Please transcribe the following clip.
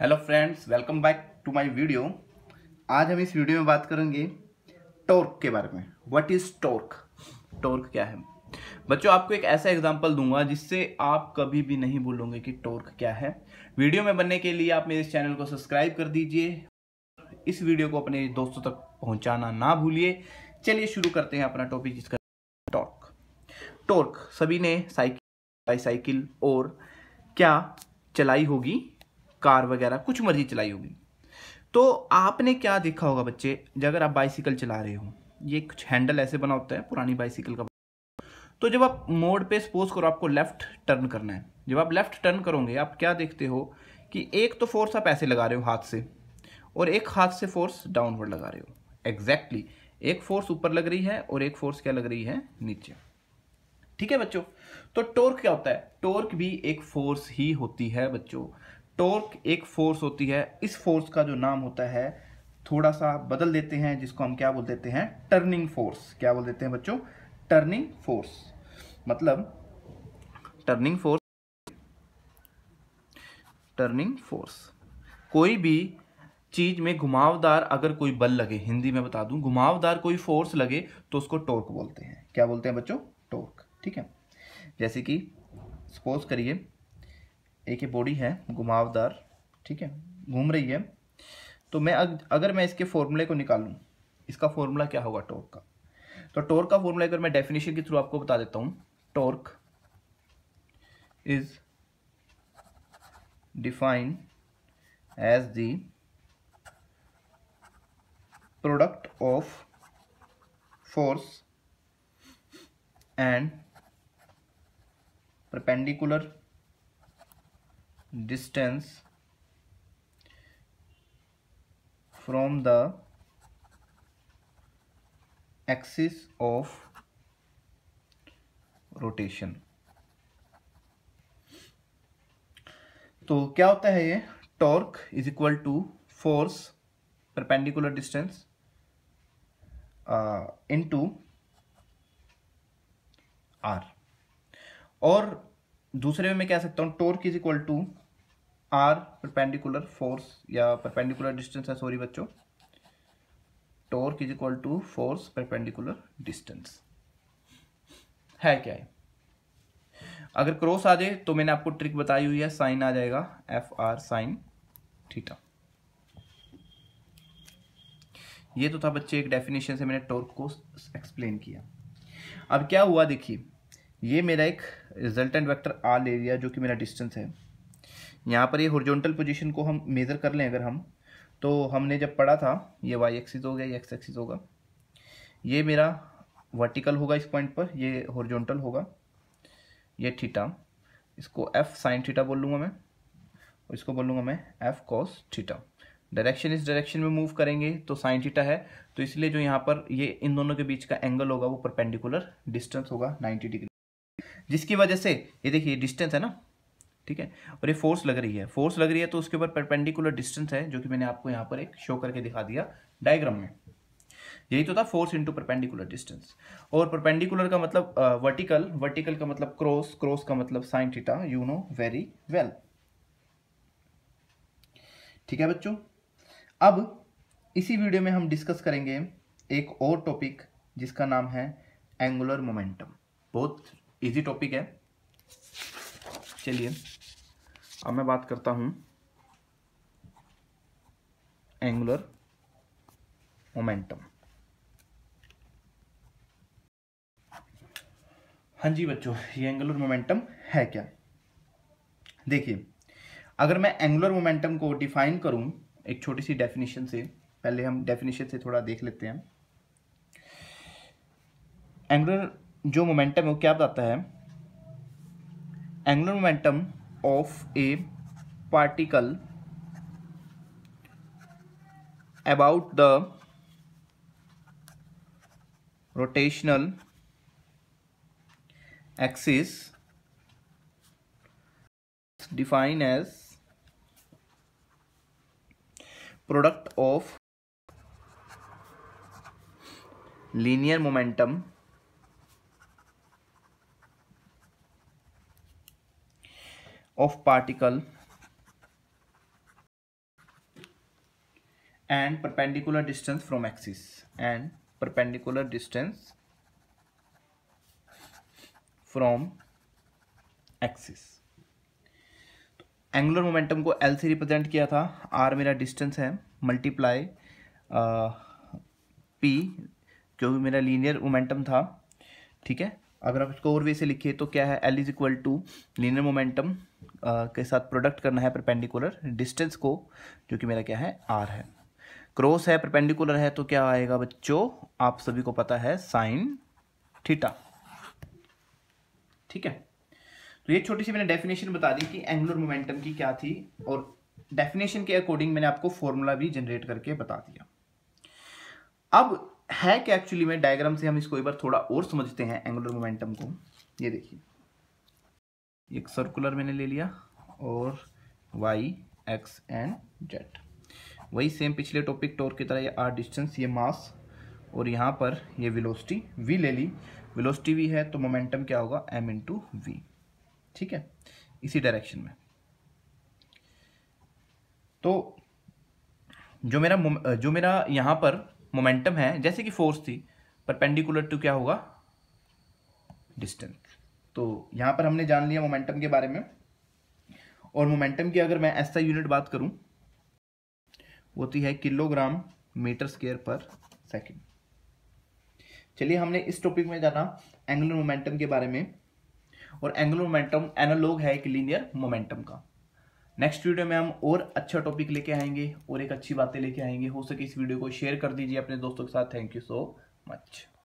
Hello friends welcome back to my video आज हम इस वीडियो में बात करेंगे टॉर्क के बारे में व्हाट इज़ टॉर्क टॉर्क क्या है बच्चों आपको एक ऐसा एग्जांपल दूंगा जिससे आप कभी भी नहीं भूलोगे कि टॉर्क क्या है वीडियो में बनने के लिए आप मेरे इस चैनल को सब्सक्राइब कर दीजिए इस वीडियो को अपने दोस्तों तक पहुँचाना ना भूलिए चलिए शुरू करते हैं अपना टॉपिक जिसका टॉर्क टॉर्क सभी ने साइकिल बाईसाइकिल और क्या चलाई होगी कार वगैरह कुछ मर्जी चलाई होगी तो आपने क्या देखा होगा बच्चे अगर आप बाइसिकल चला रहे हो ये कुछ हैंडल ऐसे बना होता है पुरानी बाइसिकल का तो जब आप मोड़ पे सपोज करो आपको लेफ्ट टर्न करना है जब आप लेफ्ट टर्न करोगे आप क्या देखते हो कि एक तो फोर्स आप ऐसे लगा रहे हो हाथ से और एक हाथ से फोर्स डाउनवर्ड लगा रहे हो एग्जैक्टली exactly. एक फोर्स ऊपर लग रही है और एक फोर्स क्या लग रही है नीचे ठीक है बच्चों तो टोर्क क्या होता है टोर्क भी एक फोर्स ही होती है बच्चों टॉर्क एक फोर्स होती है इस फोर्स का जो नाम होता है थोड़ा सा बदल देते हैं जिसको हम क्या बोल देते हैं टर्निंग फोर्स क्या बोल देते हैं बच्चों टर्निंग फोर्स मतलब टर्निंग फोर्स टर्निंग फोर्स कोई भी चीज में घुमावदार अगर कोई बल लगे हिंदी में बता दूं घुमावदार कोई फोर्स लगे तो उसको टॉर्क बोलते हैं क्या बोलते हैं बच्चों टॉर्क ठीक है जैसे कि सपोज करिए एक ये बॉडी है घुमावदार ठीक है घूम रही है तो मैं अग, अगर मैं इसके फॉर्मूले को निकालूँ इसका फॉर्मूला क्या होगा टॉर्क का तो टॉर्क का फॉर्मूला अगर मैं डेफिनेशन के थ्रू आपको बता देता हूँ torque is define as the product of force and perpendicular distance from the axis of rotation तो क्या होता है ये torque is equal to force perpendicular distance into R और दूसरे में मैं कह सकता हूं torque is equal to R perpendicular force या परपेंडिकुलर डिस्टेंस है सॉरी बच्चों torque is equal to force perpendicular distance है क्या है अगर क्रॉस आ जाए तो मैंने आपको ट्रिक बताई हुई है साइन आ जाएगा एफ आर साइन थीटा ये तो था बच्चे एक डेफिनेशन से मैंने टॉर्क को एक्सप्लेन किया अब क्या हुआ देखिए ये मेरा एक रिजल्टेंट वेक्टर आर ले लिया जो कि मेरा डिस्टेंस है यहाँ पर ये हॉरिजॉन्टल पोजीशन को हम मेज़र कर लें अगर हम तो हमने जब पढ़ा था ये वाई एक्सिस हो गया ये एक्स एक्सिस होगा ये मेरा वर्टिकल होगा इस पॉइंट पर ये हॉरिजॉन्टल होगा ये थीटा इसको एफ साइन थीटा बोल लूँगा मैं और इसको बोल लूँगा मैं एफ कॉस थीटा डायरेक्शन इस डायरेक्शन में मूव करेंगे तो साइन थीटा है तो इसलिए जो यहाँ पर ये इन दोनों के बीच का एंगल होगा वो परपेंडिकुलर डिस्टेंस होगा नाइन्टी डिग्री जिसकी वजह से ये देखिए डिस्टेंस है ना ठीक है और ये फोर्स लग रही है फोर्स लग रही है तो उसके ऊपर परपेंडिकुलर डिस्टेंस है जो कि मैंने आपको यहाँ पर एक शो करके दिखा दिया डायग्राम में यही तो था फोर्स इंटू परपेंडिकुलर डिस्टेंस और परपेंडिकुलर का मतलब वर्टिकल वर्टिकल का मतलब क्रॉस क्रॉस का मतलब sine theta you know very well ठीक है बच्चों अब इसी वीडियो में हम डिस्कस करेंगे एक और टॉपिक जिसका नाम है एंगुलर मोमेंटम बहुत इजी टॉपिक है चलिए अब मैं बात करता हूं एंगुलर मोमेंटम हाँ जी बच्चों ये एंगुलर मोमेंटम है क्या देखिए अगर मैं एंगुलर मोमेंटम को डिफाइन करूं एक छोटी सी डेफिनेशन से पहले हम डेफिनेशन से थोड़ा देख लेते हैं एंगुलर जो मोमेंटम है वो क्या बताता है angular momentum of a particle about the rotational axis defined as product of linear momentum of particle and perpendicular distance from axis and perpendicular distance from axis angular momentum को L से represent किया था are मेरा distance है multiply P क्योंकि मेरा linear momentum था ठीक है अगर आप इसको और वे से लिखिए तो क्या है L is equal to linear momentum के साथ प्रोडक्ट करना है परपेंडिकुलर डिस्टेंस को जो कि मेरा क्या है आर है क्रॉस है परपेंडिकुलर है तो क्या आएगा बच्चों आप सभी को पता है साइन थीटा ठीक है तो ये छोटी सी मैंने डेफिनेशन बता दी कि एंगुलर मोमेंटम की क्या थी और डेफिनेशन के अकॉर्डिंग मैंने आपको फॉर्मूला भी जनरेट करके बता दिया अब है क्या एक्चुअली में डायग्राम से हम इसको एक बार थोड़ा और समझते हैं एंगुलर मोमेंटम को ये देखिए एक सर्कुलर मैंने ले लिया और वाई एक्स एंड जेड वही सेम पिछले टॉपिक टोर की तरह ये आर डिस्टेंस ये मास और यहाँ पर ये विलोस्टी वी ले ली विलोस्टी वी है तो मोमेंटम क्या होगा एम टू वी ठीक है इसी डायरेक्शन में तो जो मेरा जो मेरा यहाँ पर मोमेंटम है जैसे कि फोर्स थी परपेंडिकुलर टू क्या होगा डिस्टेंस तो यहाँ पर हमने जान लिया मोमेंटम के बारे में और मोमेंटम की अगर मैं ऐसा यूनिट बात करूँ होती तो है kilogram metre square per second चलिए हमने इस टॉपिक में जाना एंगुलर मोमेंटम के बारे में और एंगुलर मोमेंटम एनालॉग है एक लीनियर मोमेंटम का नेक्स्ट वीडियो में हम और अच्छा टॉपिक लेके आएंगे और एक अच्छी बातें लेके आएंगे हो सके इस वीडियो को शेयर कर दीजिए अपने दोस्तों के साथ थैंक यू सो मच